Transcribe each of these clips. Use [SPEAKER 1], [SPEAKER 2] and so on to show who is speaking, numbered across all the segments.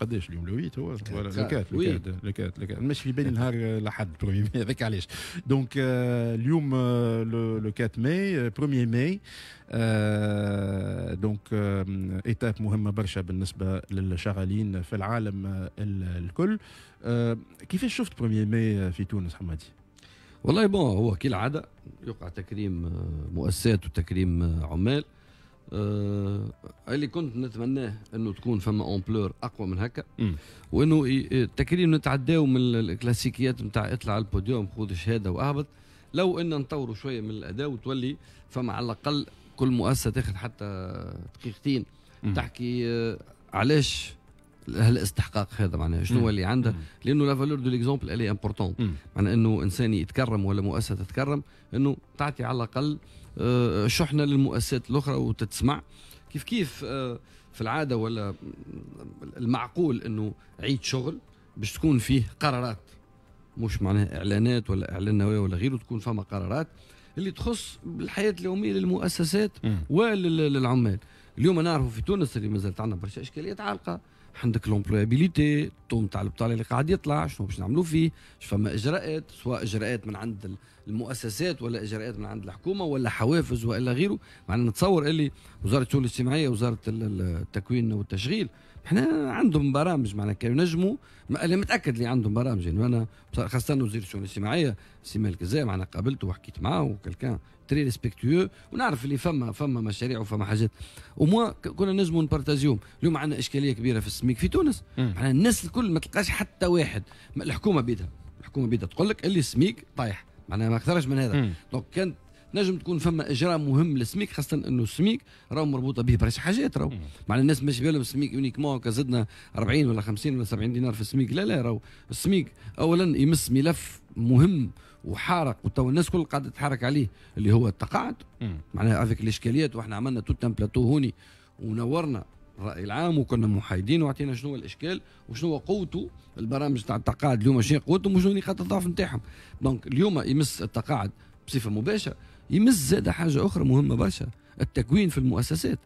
[SPEAKER 1] قداش اليوم لو 8 هو ولا لو 4 لو 4 لو 4 في بالي نهار الاحد برومي ماي هذاك علاش دونك euh, اليوم لو 4 ماي برومي ماي دونك ايتاب مهمه برشا بالنسبه للشغالين في العالم euh، الكل euh، كيفاش شفت برومي ماي في تونس حمادي؟ والله بون هو كالعاده يقع تكريم
[SPEAKER 2] مؤسسات وتكريم آه، عمال آه اللي كنت نتمناه انه تكون فما امبلور اقوى من هكا وانه تكريم نتعداو من الكلاسيكيات نتاع اطلع على البوديوم خذ شهاده واهبط لو ان نطوروا شويه من الاداء وتولي فما على الاقل كل مؤسسه تاخذ حتى دقيقتين تحكي آه علاش هالاستحقاق هذا معناها شنو اللي عندها لانه لا فالور دو ليكزومبل الي امبورتون معناها انه انسان يتكرم ولا مؤسسه تتكرم انه تعطي على الاقل آه، شحنه للمؤسسات الاخرى وتتسمع كيف كيف آه، في العاده ولا المعقول انه عيد شغل باش تكون فيه قرارات مش معناها اعلانات ولا اعلان نووي ولا غيره تكون فما قرارات اللي تخص الحياه اليوميه للمؤسسات وللعمال اليوم نعرفوا في تونس اللي مازالت عندنا برشا اشكاليات عالقه عندك لومبلويابيليتي الطوم تاع البطاله اللي قاعد يطلع شنو باش نعملوا فيه فما اجراءات سواء اجراءات من عند المؤسسات ولا اجراءات من عند الحكومه ولا حوافز والا غيره معناها نتصور اللي وزاره الشؤون الاجتماعيه وزاره التكوين والتشغيل احنا عندهم برامج معناها كانوا ينجموا انا متاكد اللي عندهم برامج يعني انا خاصه وزير الشؤون الاجتماعيه سي مالك الزاي معناها قابلته وحكيت معاه وكلكان تري ريسبكتيو ونعرف اللي فما فما مشاريع وفما حاجات وموا كنا نجموا نبارتاجيهم اليوم عندنا اشكاليه كبيره في السميك في تونس معناها الناس الكل ما تلقاش حتى واحد الحكومه بيدها الحكومه بيدها تقول لك اللي السميك طايح معناها ما اكثرش من هذا دونك كانت نجم تكون فما اجراء مهم للسميك خاصه انه السميك راهو مربوطه به برشا حاجات راهو معناها الناس ماشي بالهم السميك يونيكمون هكا زدنا 40 ولا 50 ولا 70 دينار في السميك لا لا راهو السميك اولا يمس ملف مهم وحارق وتو الناس الكل قاعده تتحرك عليه اللي هو التقاعد معناها افيك الاشكاليات واحنا عملنا توتن بلاتو هوني ونورنا الراي العام وكنا محايدين وعطينا شنو هو الاشكال وشنو هو قوته البرامج تاع التقاعد اليوم شنو قوتهم وشنو نقاط الضعف نتاعهم دونك اليوم يمس التقاعد بصفه مباشره يمس زاد حاجه اخرى مهمه برشا التكوين في المؤسسات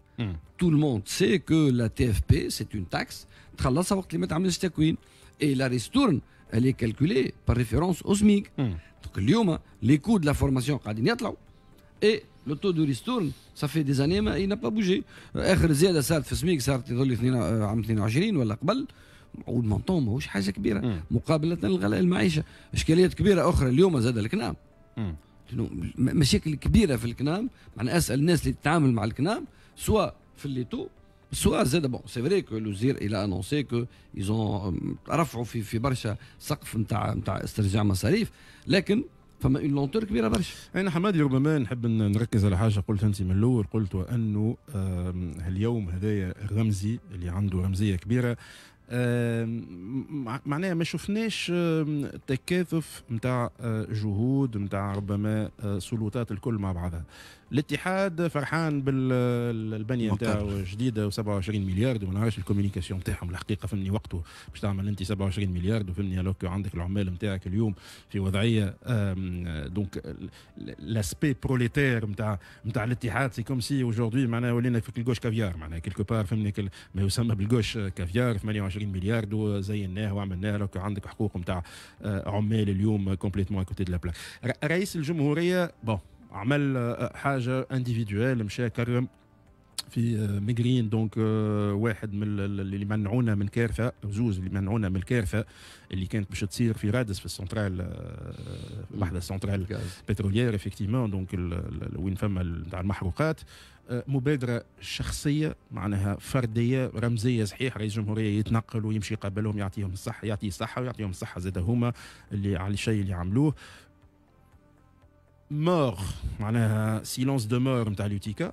[SPEAKER 2] تو الموند سي كو لا تي اف بي سي اون تاكس تخلصها وقت اللي ما تعملش تكوين اي لا ريستورن الي كالكولي بار ريفيرونس او سميك دونك اليوم لي كو دو لا فورماسيون قاعدين يطلعوا اي لو تو دو ريستورن صافي دي زاني ما اي با بوجي اخر زياده صارت في سميك صارت يظل آه، عام 22 ولا قبل والمونطون ماهوش حاجه كبيره مقابله للغلاء المعيشه اشكاليات كبيره اخرى اليوم زاد الكنام مشاكل كبيره في الكنام معنا اسال الناس اللي تتعامل مع الكنام سواء في الليتو سواء زاد بون سي فري كو الوزير الى انونسي كو ايزون رفعوا في في برشا سقف نتاع نتاع استرجاع مصاريف
[SPEAKER 1] لكن فما اون لونتور كبيره برشا. انا حمادي ربما نحب نركز على حاجه قلت انت من الاول قلت انه اليوم هذايا الرمزي اللي عنده رمزيه كبيره معناها ما شفناش تكاثف نتاع آه، جهود نتاع ربما آه، سلطات الكل مع بعضها الاتحاد فرحان بالبنيه نتاعو جديده و27 مليار وما نعرفش الكوميونيكاسيون نتاعهم الحقيقه فهمني وقته باش تعمل انت 27 مليار وفهمني لوك عندك العمال نتاعك اليوم في وضعيه دونك لاسبي بروليتير نتاع نتاع الاتحاد سي كوم سي اجوردي معناها ولينا في الجوش كافيار معناها كيلكو بار فهمني ما يسمى بالجوش كافيار 28 20 مليار وزيناه وعملناه لو عندك حقوق نتاع آه، عمال اليوم كومبليتمون كوتي دو رئيس الجمهوريه بون عمل آه، حاجه انديفيدوال مشى كرم في آه، ميغرين دونك آه، واحد من اللي منعونا من كارثه زوج اللي منعونا من الكارثه اللي كانت باش تصير في رادس في السنترال واحده السنترال بترولير افكتيمون دونك وين فما تاع المحروقات آه، مبادرة شخصية معناها فردية رمزية صحيح رئيس الجمهورية يتنقل ويمشي قبلهم يعطيهم الصحة يعطي الصحة ويعطيهم الصحة زاد هما اللي على الشيء اللي عملوه مور معناها سيلونس دو مور نتاع اليوتيكا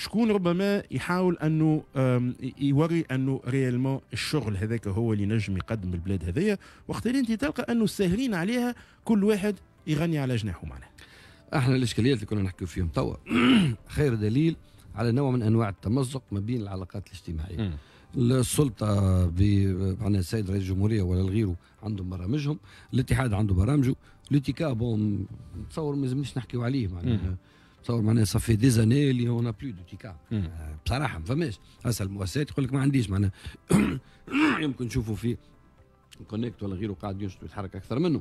[SPEAKER 1] شكون ربما يحاول انه يوري انه ريالمون الشغل هذاك هو اللي نجم يقدم البلاد هذيا وقت اللي انت تلقى انه الساهرين عليها كل واحد يغني على جناحه معناها
[SPEAKER 2] احنا الاشكاليات اللي كنا نحكي فيهم توا خير دليل على نوع من انواع التمزق ما بين العلاقات الاجتماعيه م. السلطه ب معناها السيد رئيس الجمهوريه ولا غيره عندهم برامجهم الاتحاد عنده برامجه الاتيكا بون نتصور ما يلزمنيش نحكيو عليه معناها تصور معناها صافي دي زاني اللي هو بلو دو تيكا بصراحه ما فماش اسال المؤسسات يقول لك ما عنديش معناها يمكن نشوفوا في كونكت ولا غيره قاعد ينشط ويتحرك اكثر منه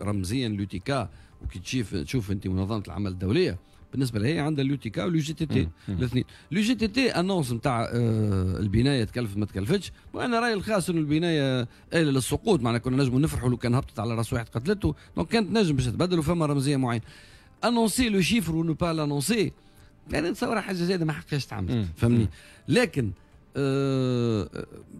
[SPEAKER 2] رمزيا لوتيكا وكي تشوف تشوف انت منظمه العمل الدوليه بالنسبه لها عندها اليوتيكا تي واليو جي تي تي الاثنين اليو جي تي تي انونس نتاع آه البنايه تكلف ما تكلفتش وانا رايي الخاص انه البنايه قايله للسقوط معناها كنا نجموا نفرحوا لو كان هبطت على راس واحد قتلته دونك كانت نجم باش تبدل وفما رمزيه معينه انونسي لو شيفر ونو با لانونسي يعني نتصور حاجه زايده ما حقاش تعمل فهمني لكن آه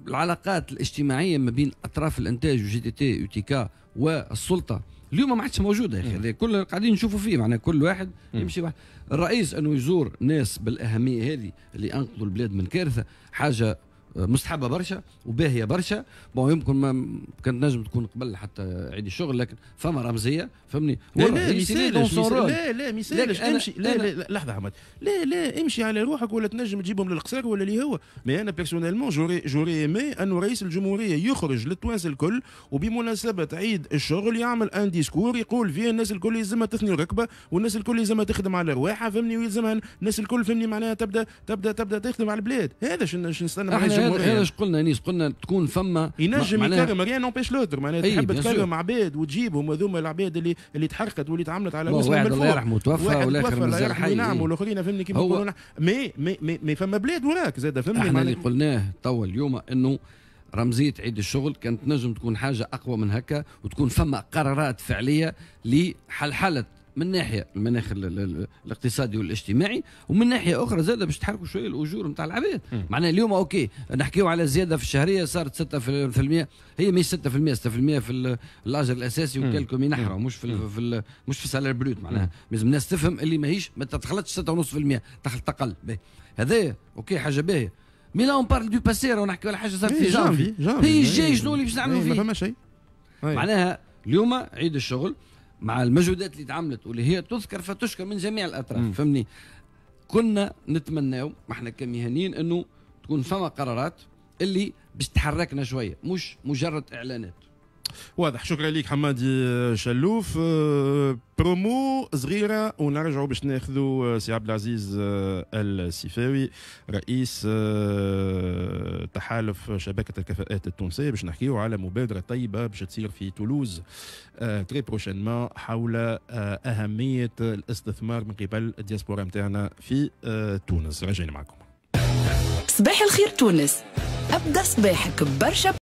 [SPEAKER 2] العلاقات الاجتماعيه ما بين اطراف الانتاج وجي دي تي يو تي كا والسلطه اليوم ما عادش موجوده يا اخي mm. كل قاعدين نشوفوا فيه معناها كل واحد مم. Mm. يمشي واحد الرئيس انه يزور ناس بالاهميه هذه اللي انقذوا البلاد من كارثه حاجه مستحبه برشا وباهيه برشا بون يمكن ما كانت نجم تكون قبل حتى عيد الشغل لكن فما رمزيه فهمني لا لا مثالش لا لا مثالش امشي لا لا لحظه حمد
[SPEAKER 1] لا لا امشي على روحك ولا تنجم تجيبهم للقصر ولا اللي هو مي انا بيرسونيلمون جوري جوري ايمي انه رئيس الجمهوريه يخرج للتوانسه الكل وبمناسبه عيد الشغل يعمل ان ديسكور يقول فيه الناس الكل يلزمها تثني الركبه والناس الكل يلزمها تخدم على رواحها فهمني ويلزمها الناس الكل فهمني معناها تبدا تبدا تبدا تخدم على البلاد هذا شنو نستنى هذا اش
[SPEAKER 2] قلنا انيس قلنا تكون فما ينجم يكرم ريان نوبيش لوتر
[SPEAKER 1] معناها تحب تكرم عباد وتجيبهم هذوما العباد اللي اللي تحركت واللي تعملت على مستوى واحد الله يرحمه توفى والاخر مازال حي نعم والاخرين فهمني كيما يقولون مي مي مي فما بلاد
[SPEAKER 2] وراك زاد فهمني احنا اللي قلناه توا اليوم انه رمزيه عيد الشغل كانت نجم تكون حاجه اقوى من هكا وتكون فما قرارات فعليه لحلحله من ناحيه المناخ الاقتصادي والاجتماعي ومن ناحيه اخرى زاد باش تحركوا شويه الاجور نتاع العباد معناها اليوم اوكي نحكيو على زياده في الشهريه صارت 6% هي مش 6% 6% في الاجر الاساسي وكلكم ينحروا مش في في مش في السالير بروت معناها لازم الناس تفهم اللي ماهيش ما تدخلتش 6.5% تدخل اقل هذايا اوكي حاجه باهيه مي لا اون بارل دو باسي راهو نحكيو على حاجه صارت في إيه، جانفي هي الجاي إيه. شنو اللي باش نعملوا إيه، فيه ما فما شيء معناها اليوم عيد الشغل مع المجهودات اللي تعملت واللي هي تذكر فتشكر من جميع الاطراف فهمني كنا نتمناو احنا كمهنيين انه تكون فما قرارات اللي باش تحركنا شويه مش مجرد اعلانات
[SPEAKER 1] واضح شكرا لك حمادي آه، شلوف آه، برومو صغيرة ونرجعوا باش ناخذوا آه، سي عبد العزيز السيفاوي رئيس تحالف شبكة الكفاءات التونسية باش نحكيوا على مبادرة طيبة باش تصير في تولوز تري بروشينمون حول أهمية الاستثمار من قبل الدياسبورا نتاعنا في تونس رجعنا معكم صباح الخير تونس أبدأ صباحك برشا